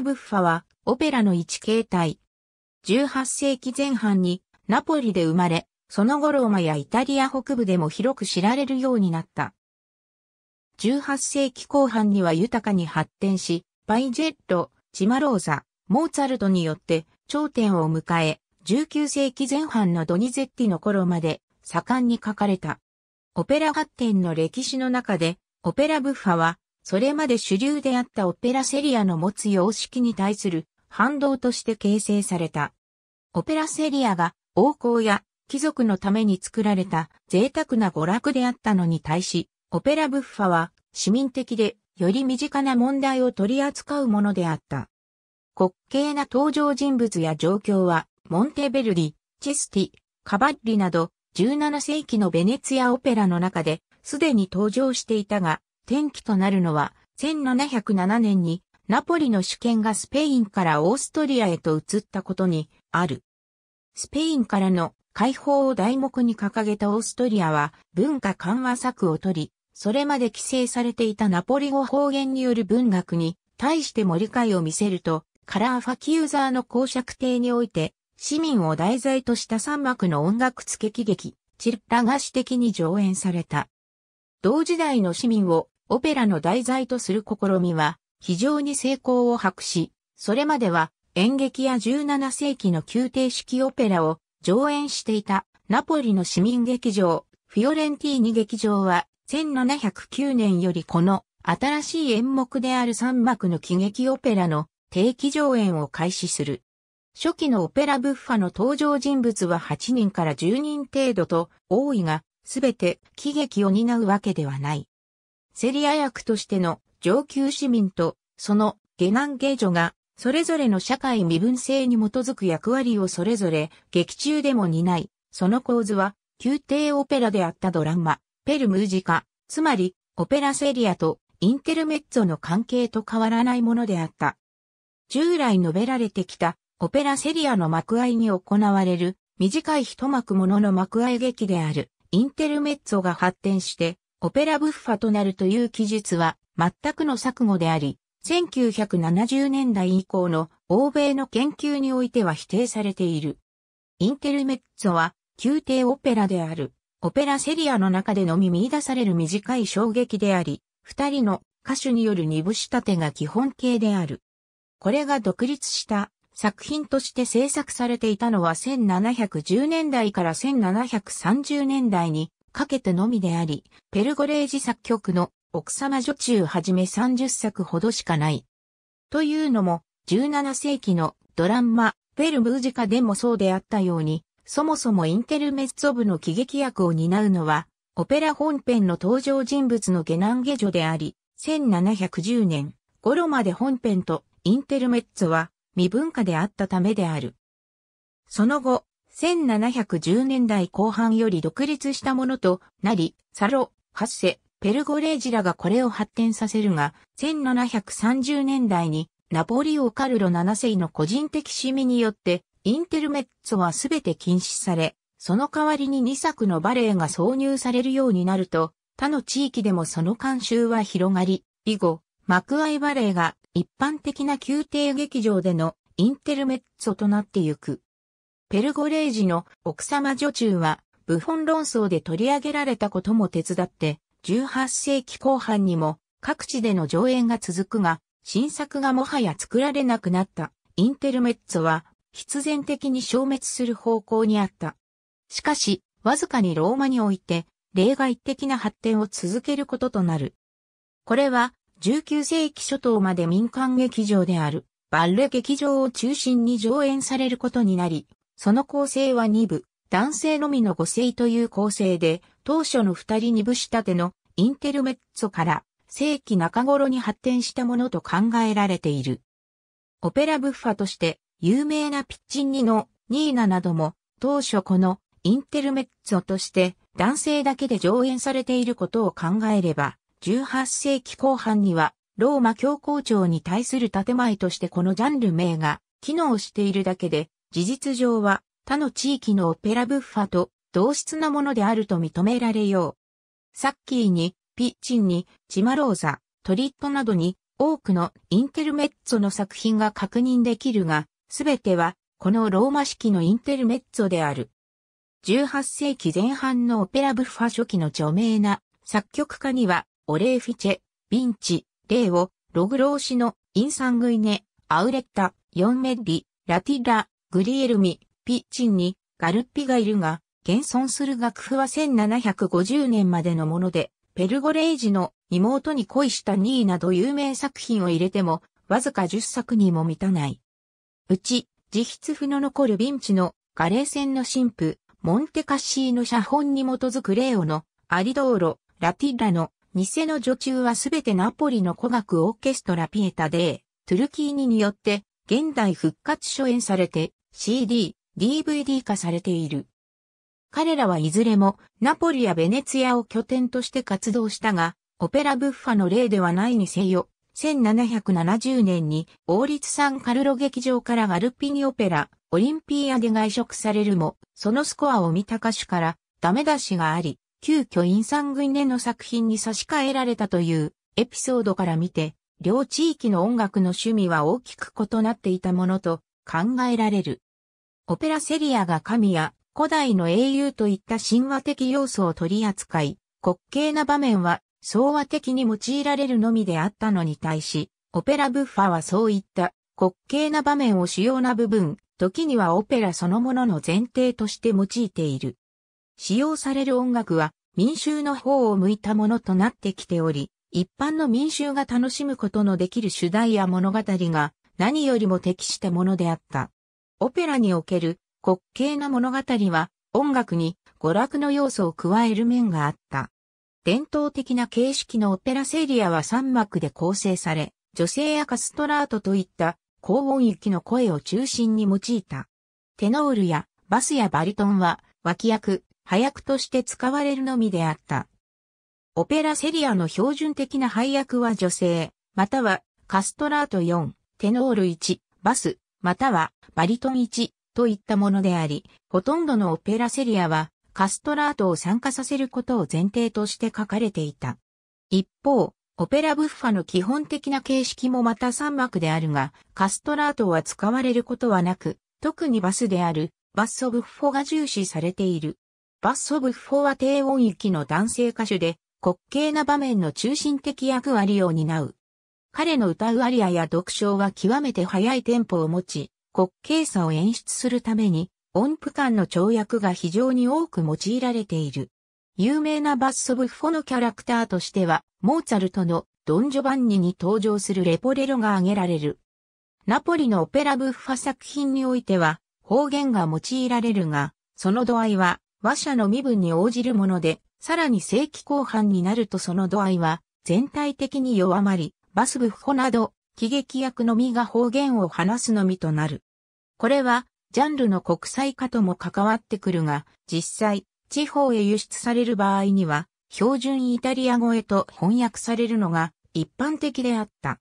ブッファはオペラの一形態。18世紀前半にナポリで生まれ、その後ローマやイタリア北部でも広く知られるようになった。18世紀後半には豊かに発展し、パイジェット、チマローザ、モーツァルトによって頂点を迎え、19世紀前半のドニゼッティの頃まで盛んに書かれた。オペラ発展の歴史の中で、オペラブッファはそれまで主流であったオペラセリアの持つ様式に対する反動として形成された。オペラセリアが王侯や貴族のために作られた贅沢な娯楽であったのに対し、オペラブッファは市民的でより身近な問題を取り扱うものであった。滑稽な登場人物や状況は、モンテベルディ、チェスティ、カバッリなど、17世紀のベネツィアオペラの中で、すでに登場していたが、転機となるのは、1707年にナポリの主権がスペインからオーストリアへと移ったことにある。スペインからの解放を題目に掲げたオーストリアは文化緩和策を取り、それまで規制されていたナポリ語方言による文学に対しても理解を見せると、カラーファキューザーの公爵邸において、市民を題材とした三幕の音楽付け喜劇、チッラが詩的に上演された。同時代の市民をオペラの題材とする試みは非常に成功を博し、それまでは演劇や17世紀の宮廷式オペラを上演していたナポリの市民劇場、フィオレンティーニ劇場は1709年よりこの新しい演目である三幕の喜劇オペラの定期上演を開始する。初期のオペラブッファの登場人物は8人から10人程度と多いが、すべて喜劇を担うわけではない。セリア役としての上級市民と、その下男下女が、それぞれの社会身分性に基づく役割をそれぞれ劇中でも担い、その構図は、宮廷オペラであったドラマ、ペルムージカ、つまり、オペラセリアとインテルメッツォの関係と変わらないものであった。従来述べられてきた、オペラセリアの幕合に行われる、短い一幕ものの幕合劇である、インテルメッツォが発展して、オペラブッファとなるという記述は全くの錯誤であり、1970年代以降の欧米の研究においては否定されている。インテルメッツォは宮廷オペラであるオペラセリアの中でのみ見出される短い衝撃であり、二人の歌手による二部仕立てが基本形である。これが独立した作品として制作されていたのは1710年代から1730年代にかけてのみであり、ペルゴレージ作曲の奥様女中はじめ30作ほどしかない。というのも、17世紀のドラマ、ペルムージカでもそうであったように、そもそもインテルメッツオブの喜劇役を担うのは、オペラ本編の登場人物の下男・下女であり、1710年頃まで本編とインテルメッツォは未文化であったためである。その後、1710年代後半より独立したものとなり、サロ、ハッセ、ペルゴレージらがこれを発展させるが、1730年代にナポリオ・カルロ7世の個人的趣味によって、インテルメッツォはすべて禁止され、その代わりに2作のバレエが挿入されるようになると、他の地域でもその慣習は広がり、以後、幕愛バレエが一般的な宮廷劇場でのインテルメッツォとなってゆく。ペルゴレージの奥様女中は、ブフォン論争で取り上げられたことも手伝って、18世紀後半にも各地での上演が続くが、新作がもはや作られなくなったインテルメッツは必然的に消滅する方向にあった。しかし、わずかにローマにおいて例外的な発展を続けることとなる。これは19世紀初頭まで民間劇場であるバッレ劇場を中心に上演されることになり、その構成は2部、男性のみの5世という構成で、当初の2人2部仕立てのインテルメッツォから世紀中頃に発展したものと考えられている。オペラブッファとして有名なピッチン2のニーナなども当初このインテルメッツォとして男性だけで上演されていることを考えれば、18世紀後半にはローマ教皇庁に対する建前としてこのジャンル名が機能しているだけで事実上は他の地域のオペラブッファと同質なものであると認められよう。サッキーに、ピッチンに、チマローザ、トリットなどに多くのインテルメッツォの作品が確認できるが、すべてはこのローマ式のインテルメッツォである。18世紀前半のオペラブッファ初期の著名な作曲家には、オレーフィチェ、ヴィンチ、レーオ、ログローシのインサングイネ、アウレッタ、ヨンメッリ、ラティラ、グリエルミ、ピッチンに、ガルッピがいるが、現存する楽譜は1750年までのもので、ペルゴレイジの妹に恋したニーなど有名作品を入れても、わずか10作にも満たない。うち、自筆譜の残るヴィンチのガレー戦の神父、モンテカッシーの写本に基づくレオのアリドーロ、ラティッラの偽の女中はすべてナポリの古楽オーケストラピエタで、トゥルキーニによって現代復活初演されて CD、DVD 化されている。彼らはいずれもナポリやベネツィアを拠点として活動したが、オペラブッファの例ではないにせよ、1770年に王立サンカルロ劇場からガルピニオペラ、オリンピアで外食されるも、そのスコアを見た歌手からダメ出しがあり、急遽インサングイネの作品に差し替えられたというエピソードから見て、両地域の音楽の趣味は大きく異なっていたものと考えられる。オペラセリアが神や古代の英雄といった神話的要素を取り扱い、滑稽な場面は相和的に用いられるのみであったのに対し、オペラブッファはそういった滑稽な場面を主要な部分、時にはオペラそのものの前提として用いている。使用される音楽は民衆の方を向いたものとなってきており、一般の民衆が楽しむことのできる主題や物語が何よりも適したものであった。オペラにおける滑稽な物語は音楽に娯楽の要素を加える面があった。伝統的な形式のオペラセリアは3幕で構成され、女性やカストラートといった高音域の声を中心に用いた。テノールやバスやバリトンは脇役、配役として使われるのみであった。オペラセリアの標準的な配役は女性、またはカストラート4、テノール1、バス、またはバリトン1といったものであり、ほとんどのオペラセリアはカストラートを参加させることを前提として書かれていた。一方、オペラブッファの基本的な形式もまた3幕であるが、カストラートは使われることはなく、特にバスである、バッソブッフォが重視されている。バッソブッフォは低音域の男性歌手で、滑稽な場面の中心的役割を担う。彼の歌うアリアや読唱は極めて速いテンポを持ち、滑稽さを演出するために、音符間の跳躍が非常に多く用いられている。有名なバッソブッフォのキャラクターとしては、モーツァルトのドン・ジョバンニに登場するレポレロが挙げられる。ナポリのオペラブッファ作品においては、方言が用いられるが、その度合いは、話者の身分に応じるもので、さらに世紀後半になるとその度合いは、全体的に弱まり、バスブッホなど、喜劇役のみが方言を話すのみとなる。これは、ジャンルの国際化とも関わってくるが、実際、地方へ輸出される場合には、標準イタリア語へと翻訳されるのが一般的であった。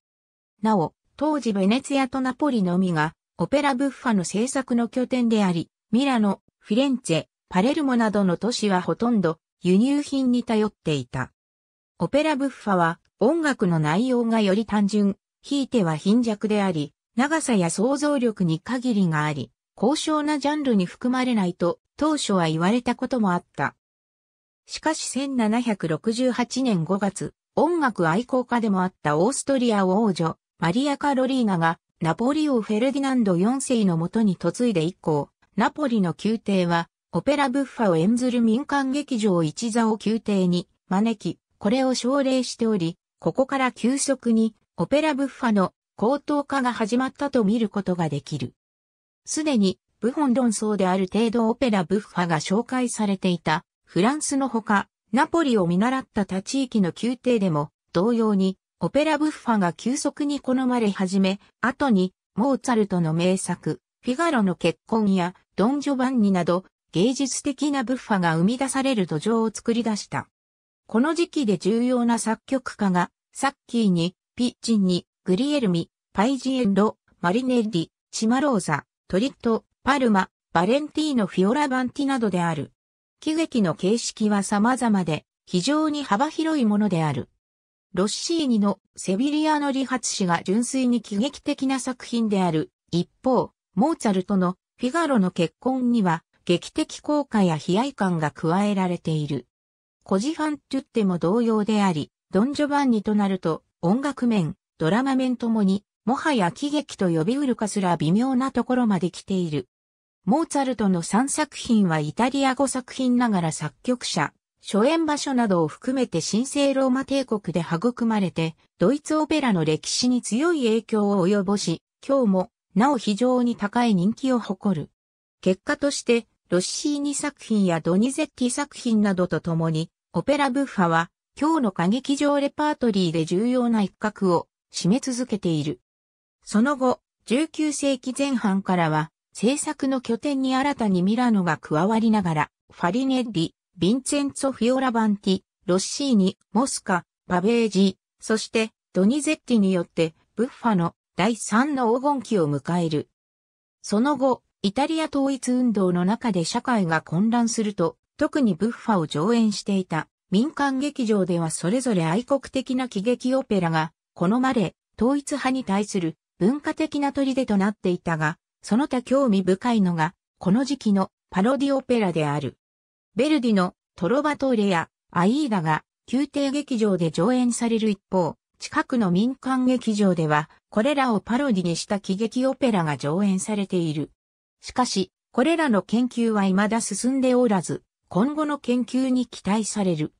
なお、当時ベネツィアとナポリのみが、オペラブッファの制作の拠点であり、ミラノ、フィレンツェ、パレルモなどの都市はほとんど輸入品に頼っていた。オペラブッファは音楽の内容がより単純、ひいては貧弱であり、長さや想像力に限りがあり、高尚なジャンルに含まれないと当初は言われたこともあった。しかし1768年5月、音楽愛好家でもあったオーストリア王女、マリア・カロリーナが、ナポリ王フェルディナンド4世のもとに嫁いで以降、ナポリの宮廷は、オペラブッファを演ずる民間劇場一座を宮廷に招き、これを奨励しており、ここから急速にオペラブッファの高等化が始まったと見ることができる。すでに部本論争である程度オペラブッファが紹介されていたフランスのほか、ナポリを見習った他地域の宮廷でも同様にオペラブッファが急速に好まれ始め、後にモーツァルトの名作、フィガロの結婚やドン・ジョバンニなど芸術的なブッファが生み出される土壌を作り出した。この時期で重要な作曲家が、サッキーに、ピッチンに、グリエルミ、パイジエンロ、マリネッリ、チマローザ、トリット、パルマ、バレンティーノ・フィオラ・バンティなどである。喜劇の形式は様々で、非常に幅広いものである。ロッシーニのセビリアの理髪師が純粋に喜劇的な作品である。一方、モーツァルトのフィガロの結婚には劇的効果や悲哀感が加えられている。コジファントゥッテも同様であり、ドン・ジョバンニとなると、音楽面、ドラマ面ともに、もはや喜劇と呼びうるかすら微妙なところまで来ている。モーツァルトの3作品はイタリア語作品ながら作曲者、初演場所などを含めて神聖ローマ帝国で育まれて、ドイツオペラの歴史に強い影響を及ぼし、今日も、なお非常に高い人気を誇る。結果として、ロッシーニ作品やドニゼッティ作品などと共に、オペラブッファは、今日の歌劇場レパートリーで重要な一角を占め続けている。その後、19世紀前半からは、制作の拠点に新たにミラノが加わりながら、ファリネッリ、ヴィンチェンツォ・フィオラバンティ、ロッシーニ、モスカ、バベージー、そしてドニゼッティによって、ブッファの第3の黄金期を迎える。その後、イタリア統一運動の中で社会が混乱すると、特にブッファを上演していた民間劇場ではそれぞれ愛国的な喜劇オペラが好まれ、統一派に対する文化的な砦となっていたが、その他興味深いのが、この時期のパロディオペラである。ベルディのトロバトーレやアイーダが宮廷劇場で上演される一方、近くの民間劇場では、これらをパロディにした喜劇オペラが上演されている。しかし、これらの研究は未だ進んでおらず、今後の研究に期待される。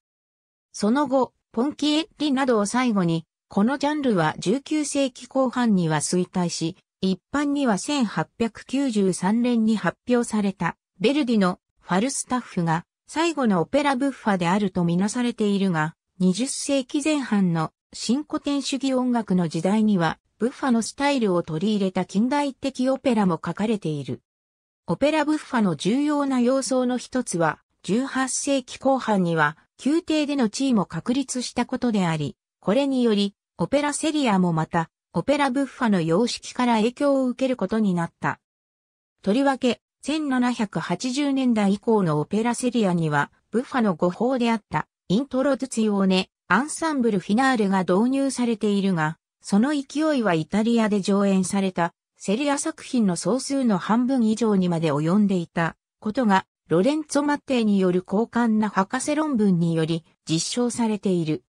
その後、ポンキエッリなどを最後に、このジャンルは19世紀後半には衰退し、一般には1893年に発表された、ベルディのファルスタッフが最後のオペラブッファであるとみなされているが、20世紀前半の新古典主義音楽の時代には、ブッファのスタイルを取り入れた近代的オペラも書かれている。オペラブッファの重要な要素の一つは、18世紀後半には、宮廷での地位も確立したことであり、これにより、オペラセリアもまた、オペラブッファの様式から影響を受けることになった。とりわけ、1780年代以降のオペラセリアには、ブッファの語法であった、イントロズツ用ね、アンサンブルフィナーレが導入されているが、その勢いはイタリアで上演された、セリア作品の総数の半分以上にまで及んでいた、ことがロレンツォ・マッテイによる交換な博士論文により実証されている。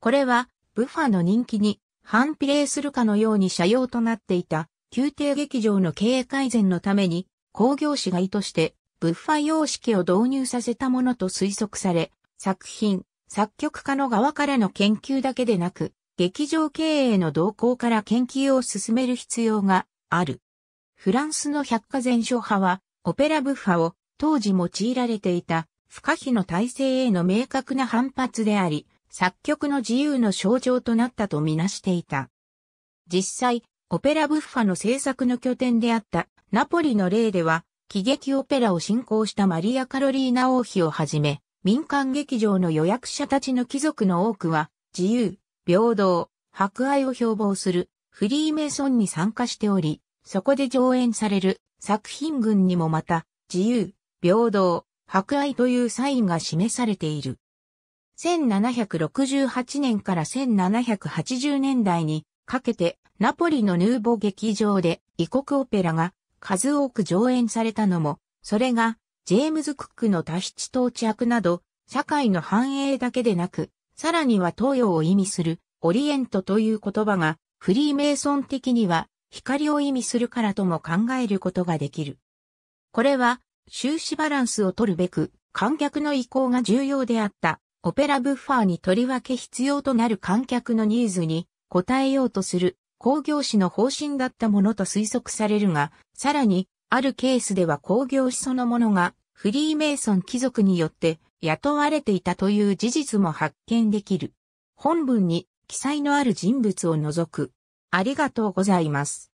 これは、ブッファの人気に反比例するかのように社用となっていた、宮廷劇場の経営改善のために、工業士が意図して、ブッファ様式を導入させたものと推測され、作品、作曲家の側からの研究だけでなく、劇場経営の動向から研究を進める必要がある。フランスの百科全書派は、オペラブッファを当時用いられていた不可避の体制への明確な反発であり、作曲の自由の象徴となったとみなしていた。実際、オペラブッファの制作の拠点であったナポリの例では、喜劇オペラを進行したマリア・カロリーナ王妃をはじめ、民間劇場の予約者たちの貴族の多くは、自由、平等、博愛を標榜するフリーメイソンに参加しており、そこで上演される作品群にもまた、自由、平等、博愛というサインが示されている。1768年から1780年代にかけてナポリのヌーボ劇場で異国オペラが数多く上演されたのも、それがジェームズ・クックの多七到着など、社会の繁栄だけでなく、さらには東洋を意味するオリエントという言葉がフリーメイソン的には光を意味するからとも考えることができる。これは収支バランスを取るべく、観客の意向が重要であった、オペラブッファーにとりわけ必要となる観客のニーズに応えようとする工業士の方針だったものと推測されるが、さらに、あるケースでは工業士そのものが、フリーメイソン貴族によって雇われていたという事実も発見できる。本文に記載のある人物を除く。ありがとうございます。